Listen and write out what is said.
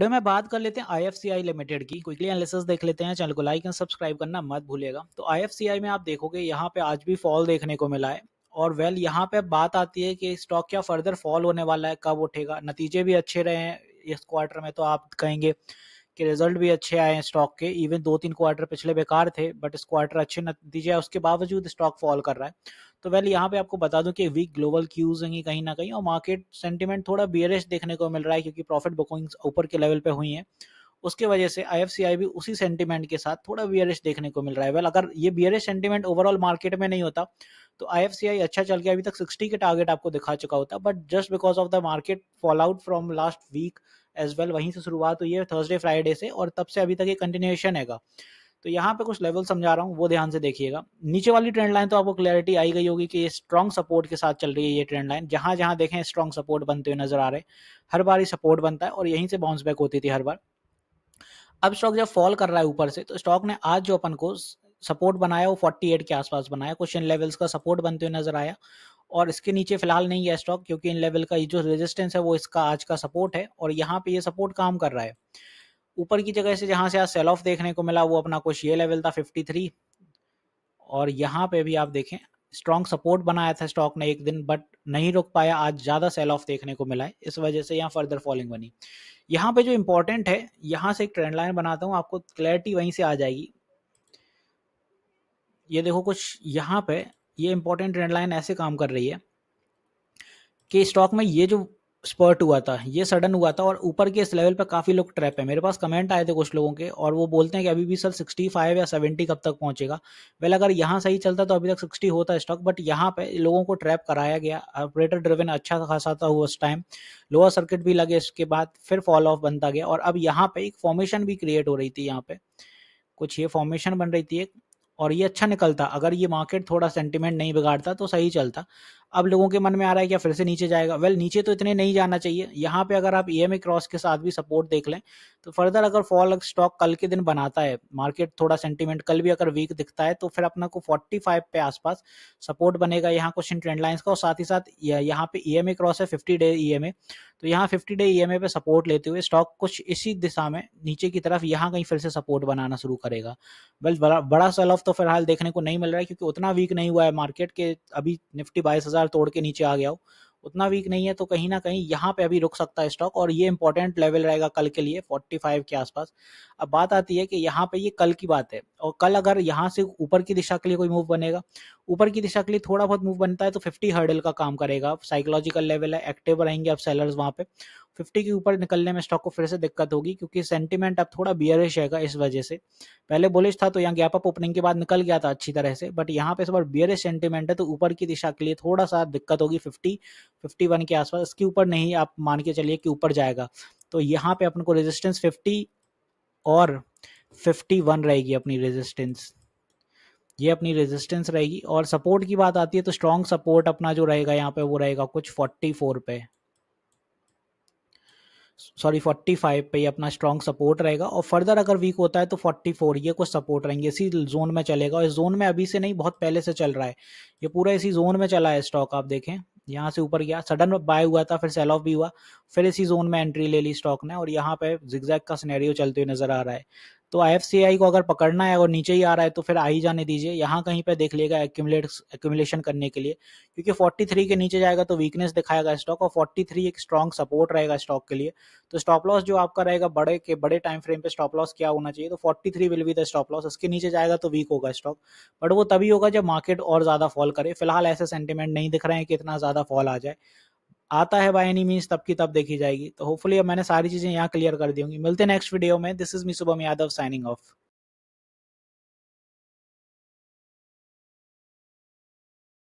video तो में बात कर लेते हैं आई लिमिटेड की क्विकली एनालिसिस देख लेते हैं चैनल को लाइक एंड सब्सक्राइब करना मत भूलेगा तो आई में आप देखोगे यहाँ पे आज भी फॉल देखने को मिला है और वेल यहाँ पे बात आती है कि स्टॉक क्या फर्दर फॉल होने वाला है कब उठेगा नतीजे भी अच्छे रहे हैं इस क्वार्टर में तो आप कहेंगे कि रिजल्ट भी अच्छे आए हैं स्टॉक के इवन दो तीन क्वार्टर पिछले बेकार थे बट इस क्वार्टर अच्छे नतीजे उसके बावजूद स्टॉक फॉल कर रहा है तो वेल यहाँ पे आपको बता दूं कि वीक ग्लोबल क्यूज हैं कहीं ना कहीं और मार्केट सेंटिमेंट थोड़ा बियरिश देखने को मिल रहा है क्योंकि प्रॉफिट बुकिंग्स ऊपर के लेवल पे हुई हैं उसके वजह से आई भी उसी सेंटिमेंट के साथ थोड़ा बियरिश देखने को मिल रहा है वेल अगर ये बियरिश सेंटिमेंट ओवरऑल मार्केट में नहीं होता तो आई अच्छा चल के अभी तक सिक्सटी के टारगेट आपको दिखा चुका होता but just because of the market fall out from last week as well वहीं से शुरुआत हुई है थर्सडे फ्राइडे से और तब से अभी तक ये कंटिन्यूएशन हैगा तो यहाँ पे कुछ लेवल समझा रहा हूँ वो ध्यान से देखिएगा नीचे वाली ट्रेंड लाइन तो आपको क्लैरिटी आई गई होगी कि ये स्ट्रॉन्ग सपोर्ट के साथ चल रही है ये ट्रेंड लाइन जहाँ जहाँ देखें स्ट्रॉन्ग सपोर्ट बनते हुए नजर आ रहे हर बार ही सपोर्ट बनता है और यहीं से बाउंस बैक होती थी हर बार अब स्टॉक जब फॉल कर रहा है ऊपर से तो स्टॉक ने आज जो अपन को सपोर्ट बनाया वो 48 के आसपास बनाया क्वेश्चन लेवल्स का सपोर्ट बनते हुए नजर आया और इसके नीचे फिलहाल नहीं है स्टॉक क्योंकि इन लेवल का ये जो रेजिस्टेंस है वो इसका आज का सपोर्ट है और यहाँ पे ये सपोर्ट काम कर रहा है ऊपर की जगह से जहाँ से आज सेल ऑफ देखने को मिला वो अपना कुछ ये लेवल था 53 और यहाँ पे भी आप देखें स्ट्रॉन्ग सपोर्ट बनाया था स्टॉक ने एक दिन बट नहीं रुक पाया आज ज़्यादा सेल ऑफ देखने को मिला है इस वजह से यहाँ फर्दर फॉलिंग बनी यहाँ पे जो इम्पोर्टेंट है यहाँ से एक ट्रेंड लाइन बनाता हूँ आपको क्लैरिटी वहीं से आ जाएगी ये देखो कुछ यहाँ पे ये इंपॉर्टेंट ट्रेंड लाइन ऐसे काम कर रही है कि स्टॉक में ये जो स्पर्ट हुआ था ये सडन हुआ था और ऊपर के इस लेवल पर काफ़ी लोग ट्रैप है मेरे पास कमेंट आए थे कुछ लोगों के और वो बोलते हैं कि अभी भी सर 65 या 70 कब तक पहुंचेगा वेल अगर यहाँ सही चलता तो अभी तक 60 होता स्टॉक बट यहाँ पे लोगों को ट्रैप कराया गया ऑपरेटर ड्रिवन अच्छा खासा था उस टाइम लोअर सर्किट भी लगे इसके बाद फिर फॉल ऑफ बनता गया और अब यहाँ पे एक फॉर्मेशन भी क्रिएट हो रही थी यहाँ पे कुछ ये फॉर्मेशन बन रही थी एक और ये अच्छा निकलता अगर ये मार्केट थोड़ा सेंटिमेंट नहीं बिगाड़ता तो सही चलता अब लोगों के मन में आ रहा है क्या फिर से नीचे जाएगा वेल well, नीचे तो इतने नहीं जाना चाहिए यहाँ पे अगर आप ई e क्रॉस के साथ भी सपोर्ट देख लें तो फर्दर अगर फॉल स्टॉक कल के दिन बनाता है मार्केट थोड़ा सेंटीमेंट कल भी अगर वीक दिखता है तो फिर अपना को 45 पे आसपास सपोर्ट बनेगा यहाँ क्वेश्चन ट्रेंड लाइन्स का और साथ ही साथ यहाँ पे ई e क्रॉस है फिफ्टी डे ई तो यहाँ फिफ्टी डे ई पे सपोर्ट लेते हुए स्टॉक कुछ इसी दिशा में नीचे की तरफ यहाँ कहीं फिर से सपोर्ट बनाना शुरू करेगा वेल बड़ा बड़ा सेल ऑफ तो फिलहाल देखने को नहीं मिल रहा है क्योंकि उतना वीक नहीं हुआ है मार्केट के अभी निफ्टी बाईस हज़ार तोड़ के नीचे आ गया हो उतना वीक नहीं है तो कहीं ना कहीं यहाँ पे अभी रुक सकता है स्टॉक और ये इंपॉर्टेंट लेवल रहेगा कल के लिए 45 के आसपास अब बात आती है कि यहाँ पे ये कल की बात है और कल अगर यहाँ से ऊपर की दिशा के लिए कोई मूव बनेगा ऊपर की दिशा के लिए थोड़ा बहुत मूव बनता है तो 50 हर्डल का काम करेगा साइकोलॉजिकल लेवल है एक्टिव रहेंगे अब सेलर्स वहाँ पे फिफ्टी के ऊपर निकलने में स्टॉक को फिर से दिक्कत होगी क्योंकि सेंटिमेंट अब थोड़ा बियरिश रहेगा इस वजह से पहले बोलिश था तो यहाँ गैप अप ओपनिंग के बाद निकल गया था अच्छी तरह से बट यहाँ पे इस बार बियरिश सेंटिमेंट है तो ऊपर की दिशा के लिए थोड़ा सा दिक्कत होगी फिफ्टी फिफ्टी वन के आसपास इसके ऊपर नहीं आप मान के चलिए कि ऊपर जाएगा तो यहाँ पे अपन को रेजिस्टेंस फिफ्टी और फिफ्टी वन रहेगी अपनी रेजिस्टेंस ये अपनी रेजिस्टेंस रहेगी और सपोर्ट की बात आती है तो स्ट्रॉन्ग सपोर्ट अपना जो रहेगा यहाँ पे वो रहेगा कुछ फोर्टी फोर पे सॉरी 45 पे अपना स्ट्रॉन्ग सपोर्ट रहेगा और फर्दर अगर वीक होता है तो 44 ये कुछ सपोर्ट रहेंगे इसी जोन में चलेगा और इस जोन में अभी से नहीं बहुत पहले से चल रहा है ये पूरा इसी जोन में चला है स्टॉक आप देखें यहाँ से ऊपर गया सडन बाय हुआ था फिर सेल ऑफ भी हुआ फिर इसी जोन में एंट्री ले ली स्टॉक ने और यहाँ पे जिग्जैक का सीनेरियो चलते हुए नजर आ रहा है तो आई को अगर पकड़ना है और नीचे ही आ रहा है तो फिर आ ही जाने दीजिए यहाँ कहीं पे देख लेगा एक्यूमलेट एक्यूमलेशन करने के लिए क्योंकि 43 के नीचे जाएगा तो वीकनेस दिखाएगा स्टॉक और 43 एक स्ट्रॉन्ग सपोर्ट रहेगा स्टॉक के लिए तो स्टॉप लॉस जो आपका रहेगा बड़े के बड़े टाइम फ्रेम पे स्टॉप लॉस क्या होना चाहिए तो forty three will be the stop loss उसके नीचे जाएगा तो वीक होगा स्टॉक बट वो तभी होगा जब मार्केट और ज़्यादा फॉल करे फिलहाल ऐसे सेंटिमेंट नहीं दिख रहे हैं कि इतना ज़्यादा फॉल आ जाए आता है बाय एनी मीन्स तब की तब देखी जाएगी तो होपफुली अब मैंने सारी चीज़ें यहाँ क्लियर कर दी होंगी मिलते हैं नेक्स्ट वीडियो में this is me Shubham Yadav signing of